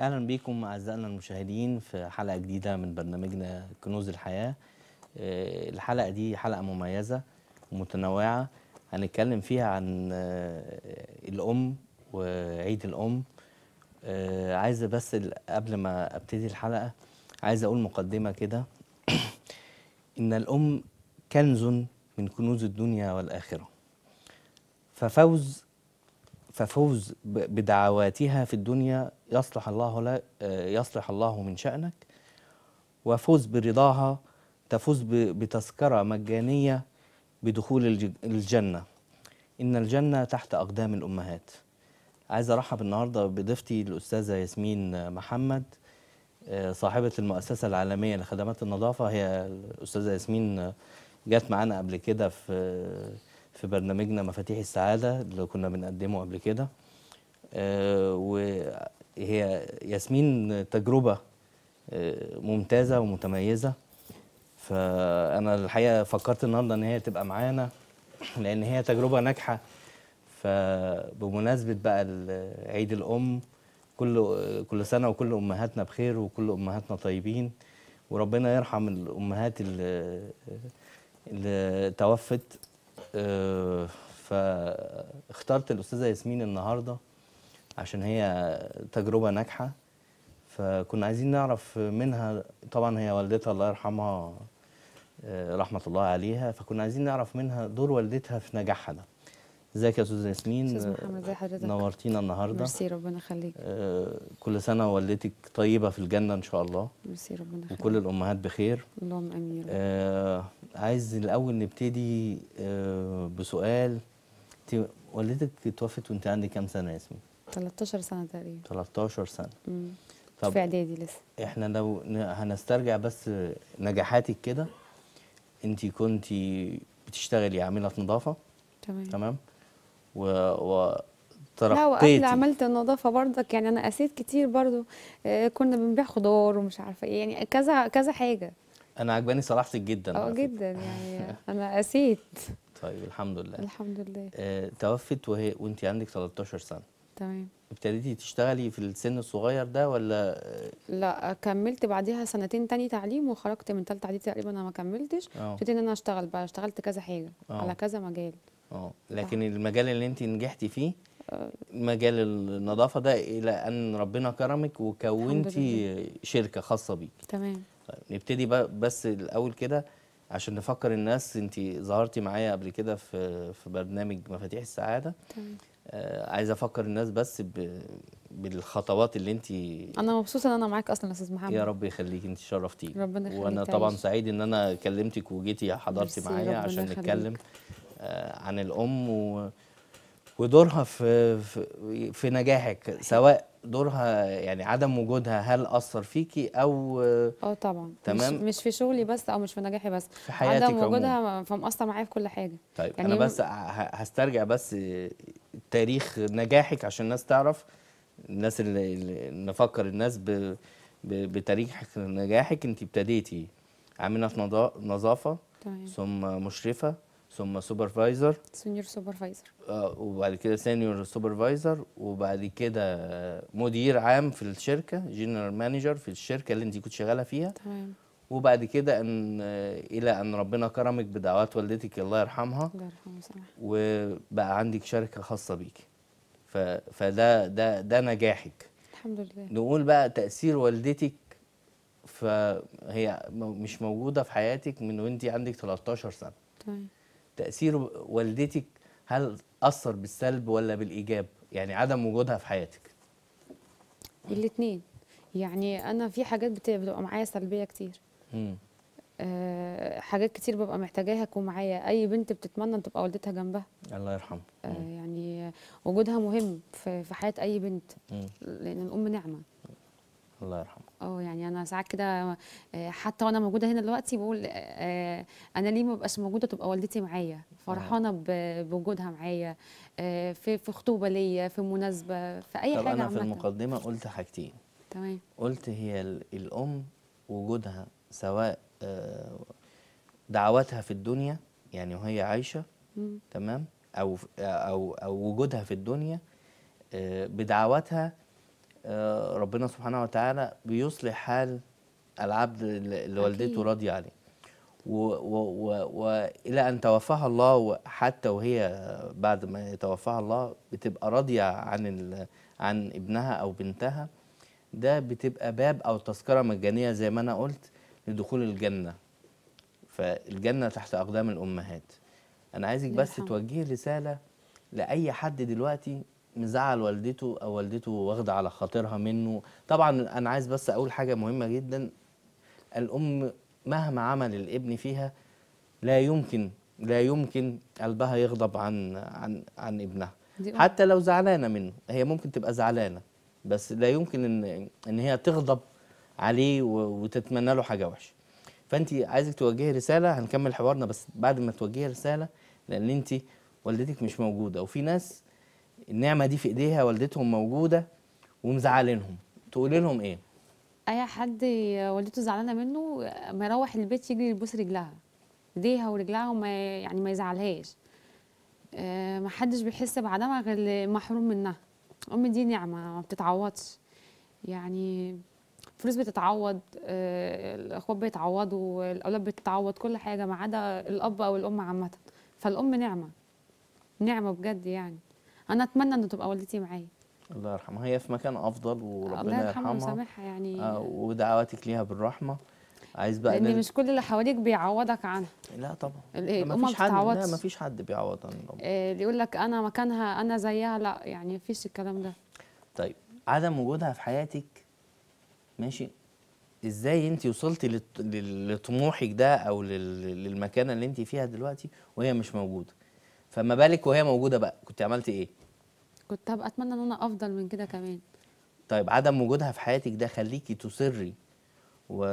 اهلا بيكم اعزائنا المشاهدين في حلقه جديده من برنامجنا كنوز الحياه آه، الحلقه دي حلقه مميزه ومتنوعه هنتكلم فيها عن آه، الام وعيد الام آه، عايزه بس قبل ما ابتدي الحلقه عايز اقول مقدمه كده ان الام كنز من كنوز الدنيا والاخره ففوز ففوز بدعواتها في الدنيا يصلح الله لا آه، يصلح الله من شأنك وفوز برضاها تفوز بتذكرة مجانية بدخول الجنة إن الجنة تحت أقدام الأمهات عايز أرحب النهاردة بضيفتي الأستاذة ياسمين محمد آه، صاحبة المؤسسة العالمية لخدمات النظافة هي الأستاذة ياسمين جات معانا قبل كده في في برنامجنا مفاتيح السعادة اللي كنا بنقدمه قبل كده آه، وهي ياسمين تجربة آه، ممتازة ومتميزة فأنا الحقيقة فكرت النهاردة إن هي تبقى معانا لأن هي تجربة ناجحة فبمناسبة بقى عيد الأم كل كل سنة وكل أمهاتنا بخير وكل أمهاتنا طيبين وربنا يرحم الأمهات اللي, اللي توفت آه، فاخترت الاستاذه ياسمين النهارده عشان هي تجربه ناجحه فكنا عايزين نعرف منها طبعا هي والدتها الله يرحمها آه، رحمه الله عليها فكنا عايزين نعرف منها دور والدتها في نجاحها ده ازيك يا استاذه ياسمين استاذ محمد ازي حضرتك نورتينا النهارده ميرسي ربنا يخليك آه، كل سنه والدتك طيبه في الجنه ان شاء الله ميرسي ربنا يخليك وكل الامهات بخير اللهم امين عايز الاول نبتدي آه، بسؤال والدتك اتوفت وانت عندك كام سنه يا اسمي 13 سنه تقريبا 13 سنه امم في اعدادي لسه احنا لو هنسترجع بس نجاحاتك كده انت كنت بتشتغلي عامله نظافه تمام تمام و, و... لا وقبل عملت النظافه برضك يعني انا قسيت كتير برضو آه، كنا بنبيع خضار ومش عارفه ايه يعني كذا كذا حاجه انا عجباني صراحتك جدا اه جدا يعني انا قسيت طيب الحمد لله الحمد لله آه توفت وهي وانت عندك 13 سنه تمام ابتديتي تشتغلي في السن الصغير ده ولا لا كملت بعديها سنتين تاني تعليم وخرجت من ثالثه اعدادي تقريبا انا ما كملتش آه. ابتديت ان انا اشتغل بقى اشتغلت كذا حاجه أوه. على كذا مجال اه لكن آه. المجال اللي انت نجحتي فيه آه. مجال النظافه ده الى ان ربنا كرمك وكونتي شركه خاصه بيك تمام نبتدي بس الاول كده عشان نفكر الناس انت ظهرتي معايا قبل كده في في برنامج مفاتيح السعاده تمام آه عايزه افكر الناس بس ب... بالخطوات اللي انت انا مبسوطه ان انا معاك اصلا يا استاذ محمد يا رب يخليك انت شرفتيني ربنا يخليك وانا طبعا سعيد ان انا كلمتك وجيتي حضرتي معايا عشان خليك. نتكلم آه عن الام و... ودورها في في, في نجاحك سواء دورها يعني عدم وجودها هل اثر فيكي او اه طبعا تمام مش, مش في شغلي بس او مش في نجاحي بس في حياتك عدم وجودها فمأثر معايا في كل حاجه طيب يعني انا بس هسترجع بس تاريخ نجاحك عشان الناس تعرف الناس اللي, اللي نفكر الناس ب بتاريخ نجاحك انت ابتديتي عامله في نظافه طيب. ثم مشرفه ثم سوبرفايزر سينيور سوبرفايزر آه وبعد كده سينيور سوبرفايزر وبعد كده آه، مدير عام في الشركه جنرال مانجر في الشركه اللي انت كنت شغاله فيها تمام وبعد كده ان آه، الى ان ربنا كرمك بدعوات والدتك الله يرحمها الله يرحمها وبقى عندك شركه خاصه بيكي فده ده ده نجاحك الحمد لله نقول بقى تاثير والدتك فهي مش موجوده في حياتك من وانت عندك 13 سنه تمام تاثير والدتك هل اثر بالسلب ولا بالايجاب يعني عدم وجودها في حياتك الاثنين يعني انا في حاجات بتبقى معايا سلبيه كتير امم أه حاجات كتير ببقى محتاجاها تكون معايا اي بنت بتتمنى ان تبقى والدتها جنبها الله يرحمها أه يعني وجودها مهم في, في حياه اي بنت مم. لان الام نعمه الله يرحمه اه يعني انا ساعات كده آه، حتى وانا موجوده هنا دلوقتي بقول آه، آه، انا ليه ما بقاش موجوده تبقى والدتي معايا فرحانه بوجودها معايا في في خطوبه ليا في مناسبه في اي طب حاجه انا في المقدمه قلت حاجتين تمام قلت هي الام وجودها سواء دعواتها في الدنيا يعني وهي عايشه تمام او او او وجودها في الدنيا بدعواتها آه، ربنا سبحانه وتعالى بيصلح حال العبد اللي والدته راضيه عليه والى ان توفاها الله حتى وهي بعد ما توفاها الله بتبقى راضيه عن عن ابنها او بنتها ده بتبقى باب او تذكره مجانيه زي ما انا قلت لدخول الجنه فالجنه تحت اقدام الامهات انا عايزك بس توجهي رساله لاي حد دلوقتي مزعل والدته او والدته واخده على خاطرها منه طبعا انا عايز بس اقول حاجه مهمه جدا الام مهما عمل الابن فيها لا يمكن لا يمكن قلبها يغضب عن عن عن ابنها حتى لو زعلانه منه هي ممكن تبقى زعلانه بس لا يمكن ان ان هي تغضب عليه وتتمنى له حاجه وحشه فانت عايزك توجهي رساله هنكمل حوارنا بس بعد ما توجهي رساله لان انت والدتك مش موجوده وفي ناس النعمه دي في ايديها والدتهم موجوده ومزعلينهم تقول لهم ايه اي حد والدته زعلانه منه ما يروح البيت يجري يبوس رجلها ايديها ورجلها وما يعني ما يزعلهاش آه، ما حدش بيحس بعدمها غير محروم منها ام دي نعمه ما بتتعوضش يعني الفلوس بتتعوض آه، الاخوات بيتعوضوا الاولاد بتتعوض كل حاجه ما عدا الاب او الام عامه فالام نعمه نعمه بجد يعني انا اتمنى انه تبقى والدتي معايا الله يرحمها هي في مكان افضل وربنا الله يرحمها ويسامحها يعني آه ودعواتك ليها بالرحمه عايز بقى لان مش كل اللي حواليك بيعوضك عنها لا طبعا الام ما فيش حد لا ما فيش حد بيعوض عن الام آه، اللي يقول لك انا مكانها انا زيها لا يعني ما فيش الكلام ده طيب عدم وجودها في حياتك ماشي ازاي انت وصلتي لطموحك ده او للمكانه اللي انت فيها دلوقتي وهي مش موجوده فما بالك وهي موجوده بقى كنت عملتي ايه كنت هبقى اتمنى ان انا افضل من كده كمان طيب عدم وجودها في حياتك ده خليكي تصري و...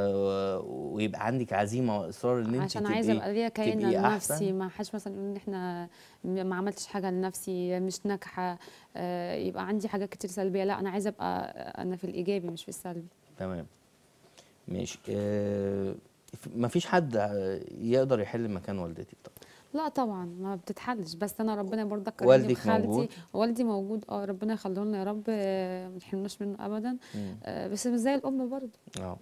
ويبقى عندك عزيمه واصرار ان انت عشان عايزه ابقى ليا كيان لنفسي ما حدش مثلا يقول ان احنا ما عملتش حاجه لنفسي مش ناجحه آه، يبقى عندي حاجات كتير سلبيه لا انا عايزه ابقى انا في الايجابي مش في السلبي تمام ماشي آه ما فيش حد يقدر يحل مكان والدتك طبعا لا طبعا ما بتتحلش بس انا ربنا برضك كرمني والدك موجود والدي موجود اه ربنا يخليه لنا يا رب آه، ما نحرمناش منه ابدا آه بس مش زي الام برضه اه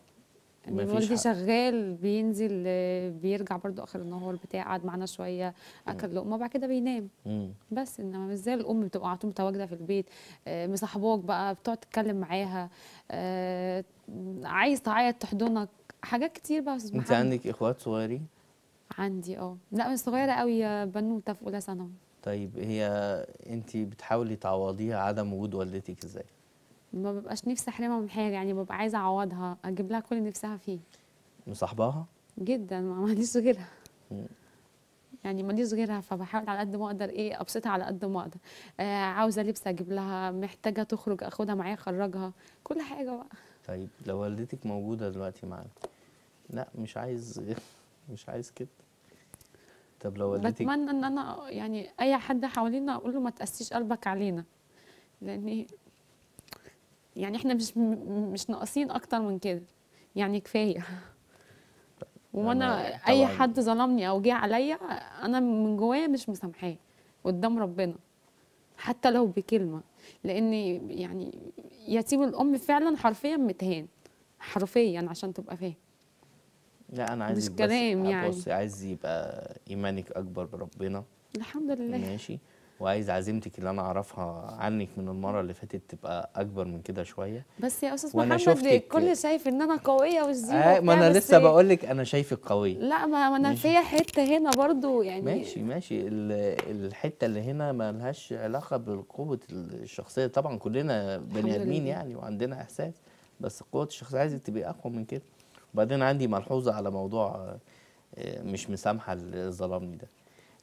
يعني والدي شغال بينزل بيرجع برضه اخر النهار بتاع قعد معانا شويه اكل لقمه وبعد كده بينام مم. بس انما مش زي الام بتبقى على طول متواجده في البيت آه، مصاحباك بقى بتقعد تتكلم معاها آه، عايز تعيط تحضنك حاجات كتير بقى انت عندك اخوات صغيرين عندي اه لا صغيره قوي بنوته في اولى ثانوي طيب هي انت بتحاولي تعوضيها عدم وجود والدتك ازاي؟ ما ببقاش نفسي احرمها من حاجه يعني ببقى عايزه اعوضها اجيب لها كل نفسها فيه مصاحباها؟ جدا ما عنديش غيرها يعني ماليش غيرها فبحاول على قد ما اقدر ايه ابسطها على قد ما اقدر آه عاوزه لبس اجيب لها محتاجه تخرج اخدها معايا اخرجها كل حاجه بقى طيب لو والدتك موجوده دلوقتي معانا لا مش عايز غير مش عايز كده طب لو والدتك بتمنى ان انا يعني اي حد حوالينا اقول له ما تقسيش قلبك علينا لان يعني احنا مش مش ناقصين اكتر من كده يعني كفايه وانا اي حد ظلمني او جه عليا انا من جوايا مش مسامحاه قدام ربنا حتى لو بكلمه لان يعني يتيم الام فعلا حرفيا متهان حرفيا عشان تبقى فاهم لا انا عايز مش كلام آه، يعني بصي عايز يبقى ايمانك اكبر بربنا الحمد لله ماشي وعايز عزيمتك اللي انا اعرفها عنك من المره اللي فاتت تبقى اكبر من كده شويه بس يا استاذ محمد شفتك... كل شايف ان انا قويه والزيرو آه ما انا لسه بقول لك انا شايفك قويه لا ما انا فيا حته هنا برضو يعني ماشي ماشي الحته اللي هنا ما لهاش علاقه بقوه الشخصيه طبعا كلنا بني ادمين يعني وعندنا احساس بس قوه الشخصيه عايزك تبقي اقوى من كده وبعدين عندي ملحوظه على موضوع آه، مش مسامحه ظلمني ده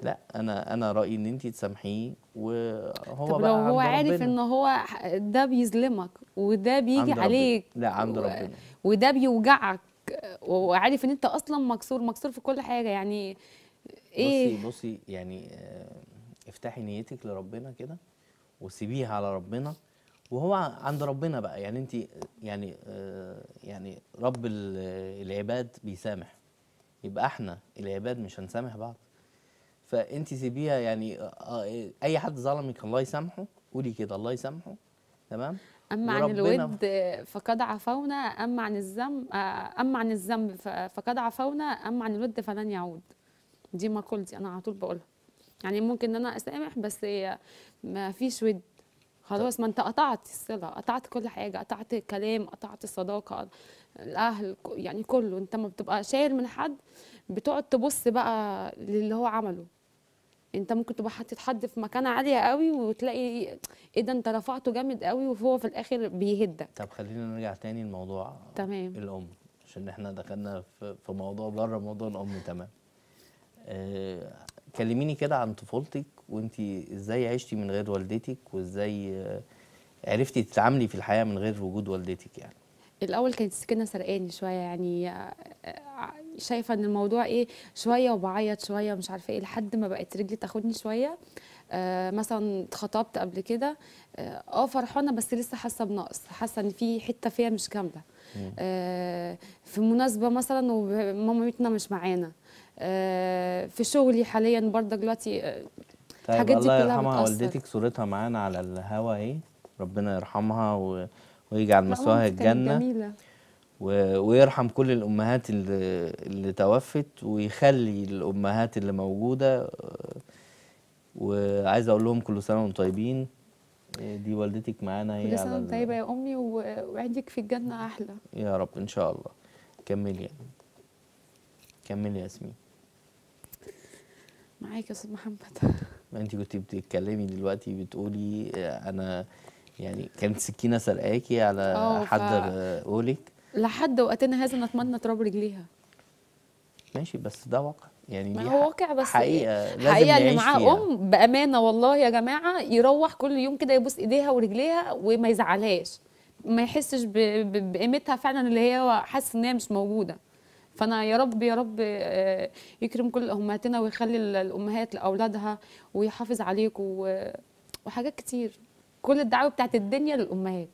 لا انا انا رايي ان انت تسامحيه وهو طب بقى لو هو عارف ربنا. ان هو ده بيظلمك وده بيجي عليك لا عند ربنا وده بيوجعك وعارف ان انت اصلا مكسور مكسور في كل حاجه يعني ايه بصي بصي يعني آه، افتحي نيتك لربنا كده وسيبيها على ربنا وهو عند ربنا بقى يعني انت يعني آه، يعني رب العباد بيسامح يبقى احنا العباد مش هنسامح بعض فانت سيبيها يعني آه، آه، اي حد ظلمك الله يسامحه قولي كده الله يسامحه تمام اما عن الود فقد عفونا اما عن الذنب اما عن الذنب فقد عفونا اما عن الود فلن يعود دي مقولتي انا على طول بقولها يعني ممكن ان انا اسامح بس ما فيش ود خلاص ما انت قطعت الصله قطعت كل حاجه قطعت الكلام قطعت الصداقه الاهل يعني كله انت ما بتبقى شايل من حد بتقعد تبص بقى للي هو عمله انت ممكن تبقى حاطط حد في مكانه عاليه قوي وتلاقي ايه ده انت رفعته جامد قوي وهو في الاخر بيهدك طب خلينا نرجع تاني لموضوع تمام الام عشان احنا دخلنا في موضوع بره موضوع الام تمام آه كلميني كده عن طفولتك وانت ازاي عشتي من غير والدتك وازاي آه، عرفتي تتعاملي في الحياه من غير وجود والدتك يعني الاول كانت السكينه سرقاني شويه يعني آه، آه، شايفه ان الموضوع ايه شويه وبعيط شويه مش عارفه ايه لحد ما بقت رجلي تاخدني شويه آه مثلا اتخطبت قبل كده اه, فرحانه بس لسه حاسه بنقص حاسه ان في حته فيها مش كامله آه في مناسبه مثلا ومامتنا مش معانا آه في شغلي حاليا برضه دلوقتي طيب الحاجات دي كلها الله يرحمها والدتك صورتها معانا على الهوا اهي ربنا يرحمها و... ويجعل مسواها الجنه و... ويرحم كل الامهات اللي, اللي توفت ويخلي الامهات اللي موجوده وعايز اقول لهم كل سنه وانتم طيبين دي والدتك معانا هي كل سنه طيبه يا امي و... ووعدك في الجنه احلى يا رب ان شاء الله كملي كملي يا ياسمين معاك يا استاذ محمد ما انت كنت بتتكلمي دلوقتي بتقولي آه، انا يعني كانت سكينه سرقاكي على اه، حد ف... قولك لحد وقتنا هذا نتمنى تراب رجليها ماشي بس ده واقع يعني ما هو واقع بس حقيقه لازم حقيقه اللي معاه ام بامانه والله يا جماعه يروح كل يوم كده يبوس ايديها ورجليها وما يزعلهاش ما يحسش بقيمتها فعلا اللي هي حاسس ان هي مش موجوده فانا يا رب يا رب آه، يكرم كل امهاتنا ويخلي الامهات لاولادها ويحافظ عليك وحاجات كتير كل الدعوه بتاعت الدنيا للامهات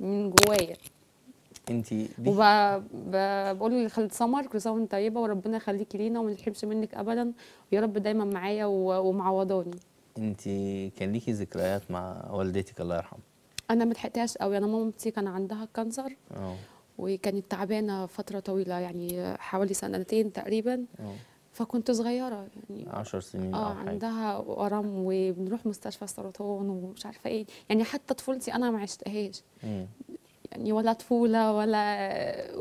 من جوايا انت وبقول لخالد سمر كل سنه وانت طيبه وربنا يخليكي لينا وما نتحرمش منك ابدا ويا رب دايما معايا ومعوضاني انت كان ليكي ذكريات مع والدتك الله يرحمها انا ما لحقتهاش قوي انا مامتي كان عندها كانسر اه وكانت تعبانه فتره طويله يعني حوالي سنتين تقريبا أوه. فكنت صغيره يعني 10 سنين اه عندها ورم وبنروح مستشفى السرطان ومش عارفه ايه يعني حتى طفولتي انا ما عشتهاش يعني ولا طفوله ولا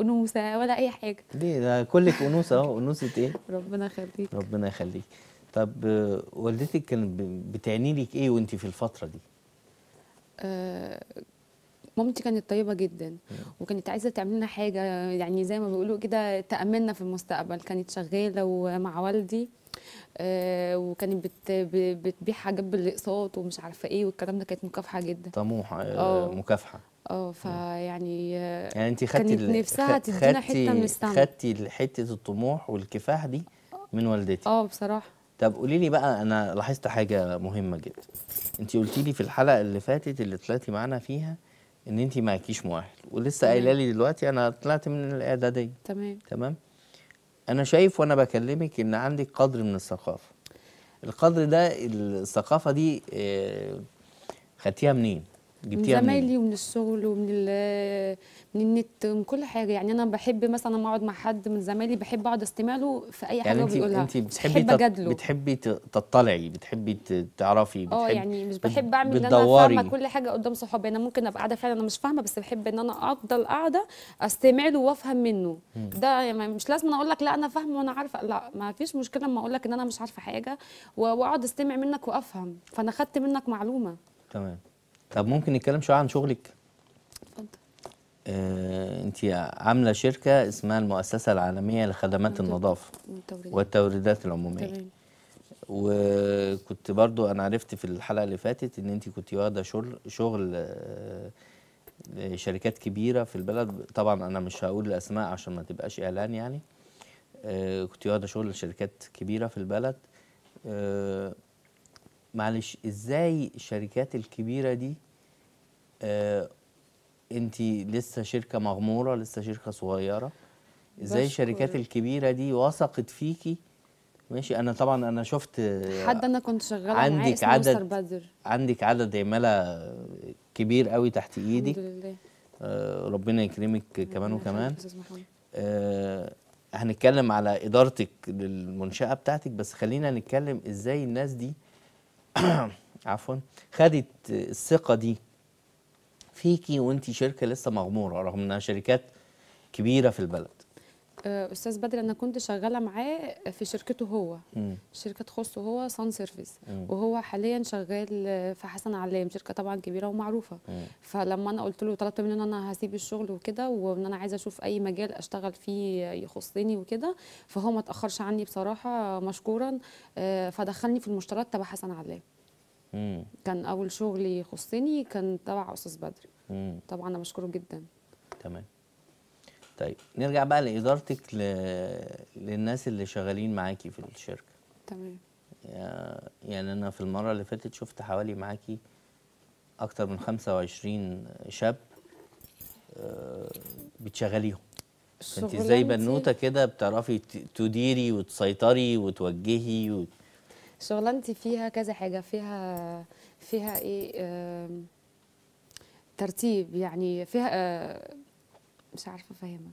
انوثه ولا اي حاجه ليه ده كلك انوثه اهو انوثه ايه ربنا يخليك ربنا يخليك طب والدتك كانت بتعني لك ايه وانت في الفتره دي آه مامتي كانت طيبه جدا وكانت عايزه تعمل لنا حاجه يعني زي ما بيقولوا كده تامننا في المستقبل كانت شغاله ومع والدي آه، وكانت بت بتبيع حاجات بالاقساط ومش عارفه ايه والكلام ده كانت مكافحه جدا طموحه آه، آه. مكافحه اه فيعني يعني انت خدتي كانت نفسها تدينا حته من السما خدتي حته الطموح والكفاح دي من والدتي اه بصراحه طب قولي لي بقى انا لاحظت حاجه مهمه جدا انت قلتي لي في الحلقه اللي فاتت اللي طلعتي معانا فيها ان انت معكيش مؤهل ولسه قايله لي دلوقتي انا طلعت من الاعداديه تمام تمام انا شايف وانا بكلمك ان عندك قدر من الثقافه القدر ده الثقافه دي آه، خدتيها منين جبتيها من زمايلي ومن الشغل ومن من النت ومن كل حاجه يعني انا بحب مثلا لما اقعد مع حد من زمايلي بحب اقعد استمع له في اي حاجه يعني انت بيقولها انت بتحبي بحب بتحبي تطلعي بتحبي تعرفي بتحبي اه يعني مش بحب اعمل ان انا فاهمه كل حاجه قدام صحابي انا ممكن ابقى قاعده فعلا انا مش فاهمه بس بحب ان انا افضل قاعده استمع له وافهم منه م. ده يعني مش لازم اقول لك لا انا فاهمه وانا عارفه لا ما فيش مشكله لما اقول لك ان انا مش عارفه حاجه واقعد استمع منك وافهم فانا خدت منك معلومه تمام طب ممكن نتكلم شويه عن شغلك؟ اتفضل آه، انت عامله شركه اسمها المؤسسه العالميه لخدمات النظافه والتوريدات, العموميه تمام. وكنت برضو انا عرفت في الحلقه اللي فاتت ان انت كنت واخده شغل شغل آه، آه، شركات كبيره في البلد طبعا انا مش هقول الاسماء عشان ما تبقاش اعلان يعني آه، كنت واخده شغل شركات كبيره في البلد معلش ازاي الشركات الكبيره دي آه انت لسه شركه مغموره لسه شركه صغيره ازاي الشركات الكبيره دي وثقت فيكي ماشي انا طبعا انا شفت آه، حد انا كنت شغاله عندك عدد بدر. عندك عدد عماله كبير قوي تحت ايدك الحمد لله آه ربنا يكرمك كمان وكمان آه هنتكلم على ادارتك للمنشاه بتاعتك بس خلينا نتكلم ازاي الناس دي عفوا خدت الثقه دي فيكي وانت شركه لسه مغموره رغم انها شركات كبيره في البلد آه، استاذ بدر انا كنت شغاله معاه في شركته هو مم. شركه تخصه هو سان سيرفيس وهو حاليا شغال في حسن علام شركه طبعا كبيره ومعروفه مم. فلما انا قلت له طلبت منه ان انا هسيب الشغل وكده وان انا عايزه اشوف اي مجال اشتغل فيه يخصني وكده فهو ما تاخرش عني بصراحه مشكورا آه، فدخلني في المشتريات تبع حسن علام كان اول شغل يخصني كان تبع استاذ بدر طبعا انا مشكوره جدا تمام طيب نرجع بقى لادارتك ل... للناس اللي شغالين معاكي في الشركه تمام يعني انا في المره اللي فاتت شفت حوالي معاكي اكتر من 25 شاب آه، بتشغليهم انت ازاي بنوته كده بتعرفي تديري وتسيطري وتوجهي و... شغلانتي فيها كذا حاجه فيها فيها ايه ترتيب يعني فيها آه، مش عارفه افهمك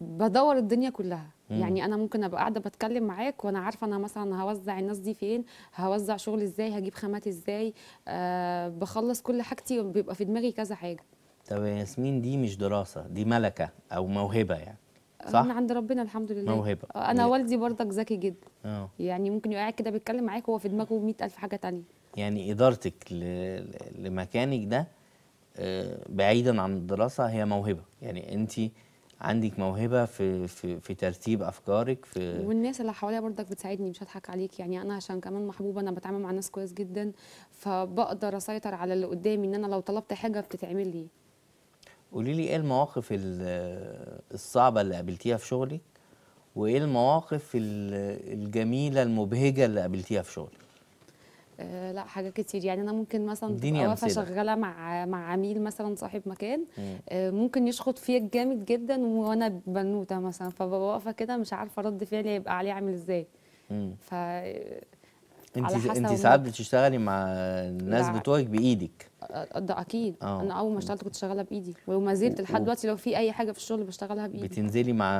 بدور الدنيا كلها مم. يعني انا ممكن ابقى قاعده بتكلم معاك وانا عارفه انا مثلا هوزع الناس دي فين هوزع شغل ازاي هجيب خامات ازاي أه بخلص كل حاجتي بيبقى في دماغي كذا حاجه طب يا ياسمين دي مش دراسه دي ملكه او موهبه يعني آه، صح؟ من عند ربنا الحمد لله موهبه آه، انا إيه؟ والدي برضك ذكي جدا أوه. يعني ممكن يقعد كده بيتكلم معاك وهو في دماغه 100000 حاجه تانية يعني ادارتك ل... لمكانك ده بعيدا عن الدراسه هي موهبه يعني انت عندك موهبه في في في ترتيب افكارك في والناس اللي حواليا برضك بتساعدني مش هضحك عليك يعني انا عشان كمان محبوبه انا بتعامل مع ناس كويس جدا فبقدر اسيطر على اللي قدامي ان انا لو طلبت حاجه بتتعمل لي قولي لي ايه المواقف الصعبه اللي قابلتيها في شغلك وايه المواقف الجميله المبهجه اللي قابلتيها في شغلك آه، لا حاجات كتير يعني انا ممكن مثلا تبقى واقفه شغاله مع مع عميل مثلا صاحب مكان آه، ممكن يشخط فيا جامد جدا وانا بنوته مثلا فببقى واقفه كده مش عارفه رد فعلي هيبقى عليه عامل ازاي ف انت انت ساعات بتشتغلي مع الناس بتوعك بايدك ده اكيد أوه. انا اول ما اشتغلت كنت شغاله بايدي وما زلت لحد دلوقتي لو في اي حاجه في الشغل بشتغلها بايدي بتنزلي مع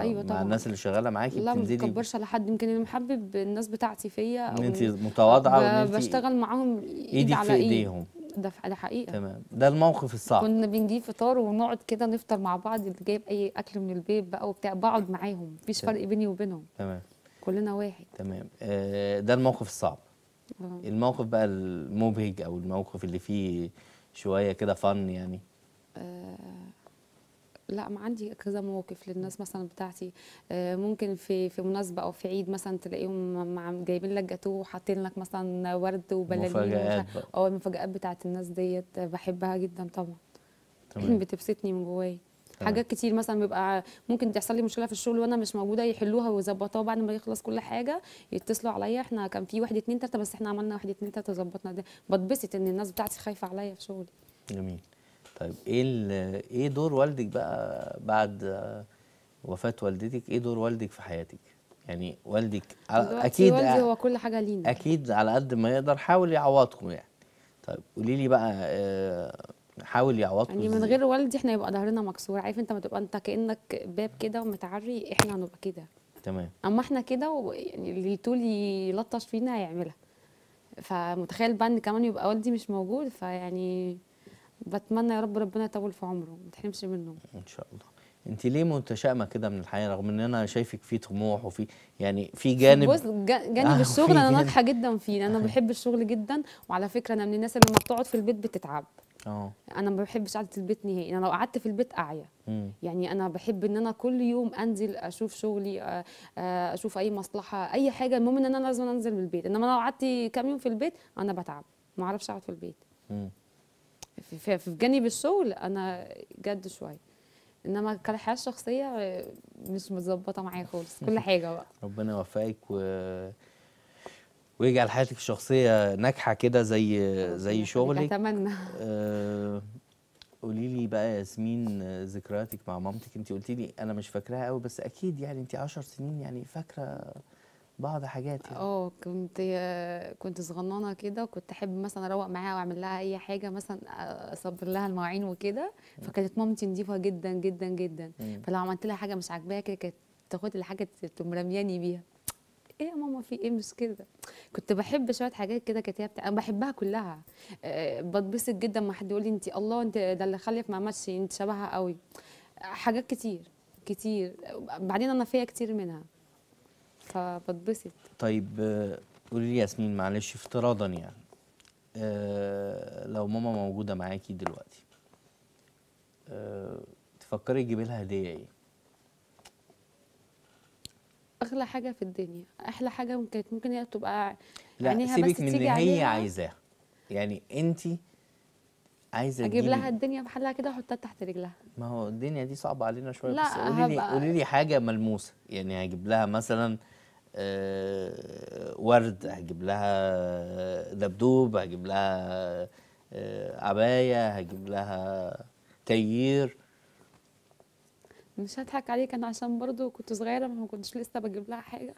أيوة طبعا. مع الناس اللي شغاله معاكي بتنزلي لا ما بكبرش على حد يمكن انا محبب الناس بتاعتي فيا ان انت متواضعه وان انت بشتغل معاهم ايدي, إيدي على في ايديهم ده ده حقيقه تمام ده الموقف الصعب كنا بنجيب فطار ونقعد كده نفطر مع بعض اللي جايب اي اكل من البيت بقى وبتاع بقعد معاهم مفيش فرق بيني وبينهم تمام كلنا واحد تمام آه، ده الموقف الصعب آه. الموقف بقى المبهج او الموقف اللي فيه شويه كده فن يعني آه، لا ما عندي كذا موقف للناس مثلا بتاعتي ممكن في في مناسبه او في عيد مثلا تلاقيهم جايبين لك جاتوه وحاطين لك مثلا ورد وبلالين او المفاجات بتاعت الناس ديت بحبها جدا طبعا بتبسطني من جوايا حاجات كتير مثلا بيبقى ممكن تحصل لي مشكله في الشغل وانا مش موجوده يحلوها ويظبطوها بعد ما يخلص كل حاجه يتصلوا عليا احنا كان في واحد اتنين تلاته بس احنا عملنا واحد اتنين تلاته ظبطنا ده بتبسط ان الناس بتاعتي خايفه عليا في شغلي جميل طيب ايه ايه دور والدك بقى بعد وفاه والدتك ايه دور والدك في حياتك يعني والدك اكيد والدي هو كل حاجه لينا اكيد على قد ما يقدر حاول يعوضكم يعني طيب قولي لي بقى آه، حاول يعوضه يعني من غير والدي احنا يبقى ظهرنا مكسور عارف انت ما تبقى انت كانك باب كده ومتعري احنا هنبقى كده تمام اما احنا كده ويعني يعني اللي طول يلطش فينا هيعملها فمتخيل بقى ان كمان يبقى والدي مش موجود فيعني بتمنى يا رب ربنا يطول في عمره ما تحرمش منه ان شاء الله انت ليه متشائمه كده من الحياه رغم ان انا شايفك في طموح وفي يعني في جانب بص جانب آه الشغل انا ناجحه جدا فيه انا آه. بحب الشغل جدا وعلى فكره انا من الناس اللي لما بتقعد في البيت بتتعب اه انا ما بحبش قعده البيت نهائي انا لو قعدت في البيت اعيا يعني انا بحب ان انا كل يوم انزل اشوف شغلي آه، آه، اشوف اي مصلحه اي حاجه المهم ان انا لازم انزل من البيت انما لو قعدت كام يوم في البيت انا بتعب ما اعرفش اقعد في البيت في, في جانب الشغل انا جد شويه انما كالحياه الشخصيه آه، مش متظبطه معايا خالص كل حاجه بقى ربنا يوفقك و ويجعل حياتك الشخصيه ناجحه كده زي زي شغلك اتمنى آه قولي لي بقى يا ياسمين ذكرياتك مع مامتك انت قلتي لي انا مش فاكراها قوي بس اكيد يعني انت 10 سنين يعني فاكره بعض حاجات يعني اه كنت كنت صغننه كده وكنت احب مثلا اروق معاها واعمل لها اي حاجه مثلا اصبر لها المواعين وكده فكانت مامتي نظيفه جدا جدا جدا فلو عملت لها حاجه مش عاجباها كده كانت تاخد الحاجه تقوم رمياني بيها ايه يا ماما في ايه مش كده كنت بحب شويه حاجات كده كانت هي انا بحبها كلها آه، بتبسط جدا ما حد يقول لي انت الله انت ده اللي خلف مع ماشي انت شبهها قوي حاجات كتير كتير بعدين انا فيا كتير منها فبتبسط طيب آه، قولي لي ياسمين معلش افتراضا يعني أه لو ماما موجوده معاكي دلوقتي أه تفكري تجيبي لها هديه ايه اغلى حاجه في الدنيا احلى حاجه ممكن كانت ممكن هي تبقى لا يعني سيبك بس من اللي هي عايزاه يعني انت عايزه اجيب لها الدنيا في حلها كده واحطها تحت رجلها ما هو الدنيا دي صعبه علينا شويه بس قولي لي قولي لي حاجه ملموسه يعني هجيب لها مثلا آه ورد هجيب لها آه، دبدوب هجيب لها آه عبايه هجيب لها تيير مش هضحك عليك انا عشان برضو كنت صغيره ما كنتش لسه بجيب لها حاجه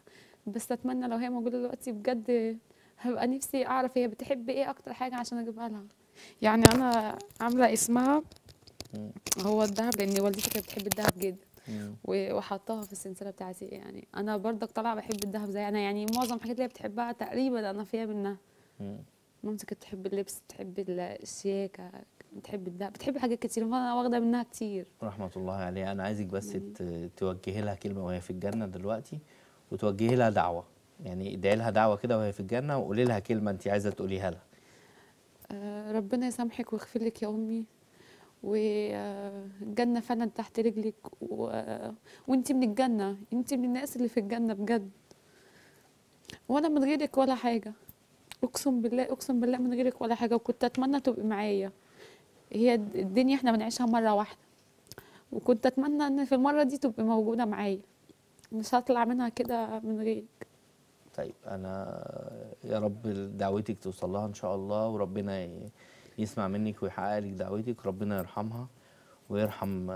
بس اتمنى لو هي موجوده دلوقتي بجد هبقى نفسي اعرف هي بتحب ايه اكتر حاجه عشان اجيبها لها يعني انا عامله اسمها هو الذهب لان والدتي كانت بتحب الذهب جدا وحطها في السلسله بتاعتي يعني انا برضك طالعه بحب الذهب زي انا يعني معظم الحاجات اللي بتحبها تقريبا انا فيها منها مامتي كانت تحب اللبس تحب الشياكه بتحب الدهب بتحب حاجات كتير فانا واخده منها كتير رحمه الله عليها انا عايزك بس توجهي لها كلمه وهي في الجنه دلوقتي وتوجهي لها دعوه يعني ادعي لها دعوه كده وهي في الجنه وقولي لها كلمه انت عايزه تقوليها لها آه، ربنا يسامحك ويغفر لك يا امي والجنه آه، فعلا تحت رجلك و... آه، وانت من الجنه انت من الناس اللي في الجنه بجد وانا من غيرك ولا حاجه اقسم بالله اقسم بالله من غيرك ولا حاجه وكنت اتمنى تبقي معايا هي الدنيا احنا بنعيشها مره واحده وكنت اتمنى ان في المره دي تبقي موجوده معايا مش هطلع منها كده من غيرك طيب انا يا رب دعوتك توصلها ان شاء الله وربنا يسمع منك ويحقق لك دعوتك ربنا يرحمها ويرحم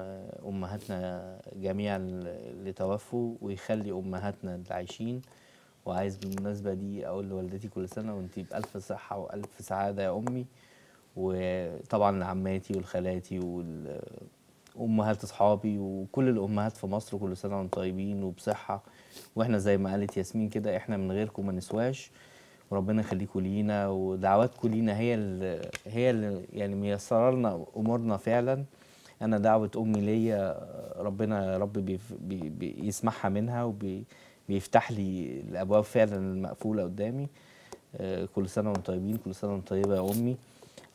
امهاتنا جميعا اللي توفوا ويخلي امهاتنا اللي عايشين وعايز بالمناسبه دي اقول لوالدتي كل سنه وانت بالف صحه والف سعاده يا امي وطبعا عماتي والخالاتي وامهات اصحابي وكل الامهات في مصر كل سنه وانتم طيبين وبصحه واحنا زي ما قالت ياسمين كده احنا من غيركم ما نسواش وربنا يخليكم لينا ودعواتكم لينا هي اللي هي اللي يعني ميسره لنا امورنا فعلا انا دعوه امي ليا ربنا يا رب بي بي بيسمعها منها وبيفتح لي الابواب فعلا المقفوله قدامي آه، كل سنه وانتم طيبين كل سنه وانتم طيبه يا امي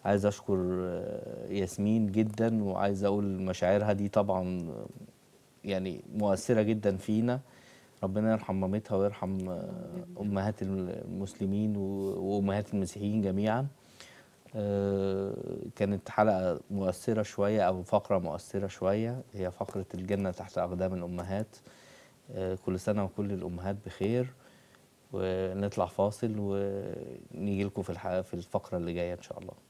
عايز اشكر آه، ياسمين جدا وعايز اقول مشاعرها دي طبعا آه، يعني مؤثره جدا فينا ربنا يرحم مامتها ويرحم آه، امهات المسلمين وامهات المسيحيين جميعا كانت حلقه مؤثره شويه او فقره مؤثره شويه هي فقره الجنه تحت اقدام الامهات كل سنه وكل الامهات بخير ونطلع فاصل ونيجي لكم في في الفقره اللي جايه ان شاء الله